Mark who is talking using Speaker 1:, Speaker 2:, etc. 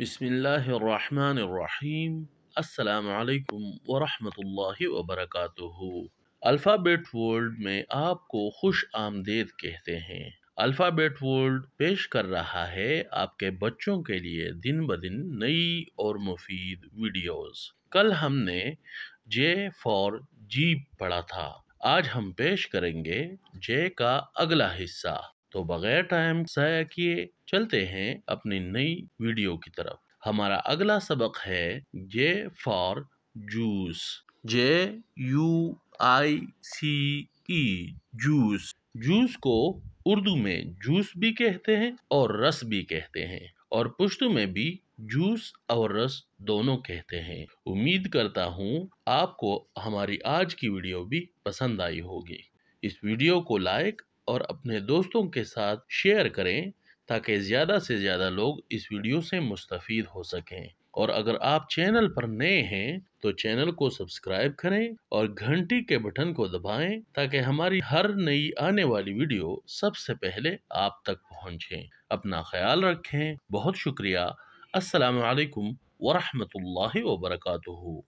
Speaker 1: बिसमीम् अल्लाम वरहमतुल्लाहि वबरकातुहु alphabet world में आपको खुश आमदेद कहते हैं अल्फ़ाबेट वर्ल्ड पेश कर रहा है आपके बच्चों के लिए दिन ब दिन नई और मुफीद वीडियोस कल हमने जे फॉर जीप पढ़ा था आज हम पेश करेंगे जे का अगला हिस्सा तो बगैर टाइम जया किए चलते हैं अपनी नई वीडियो की तरफ हमारा अगला सबक है J for juice J U I C E juice juice को उर्दू में जूस भी कहते हैं और रस भी कहते हैं और पुश्तू में भी जूस और रस दोनों कहते हैं उम्मीद करता हूँ आपको हमारी आज की वीडियो भी पसंद आई होगी इस वीडियो को लाइक और अपने दोस्तों के साथ शेयर करें ताकि ज़्यादा से ज़्यादा लोग इस वीडियो से मुस्तफ़ हो सकें और अगर आप चैनल पर नए हैं तो चैनल को सब्सक्राइब करें और घंटी के बटन को दबाएं ताकि हमारी हर नई आने वाली वीडियो सबसे पहले आप तक पहुंचे अपना ख्याल रखें बहुत शुक्रिया अस्सलाम वालेकुम वरहमतुल्लाहि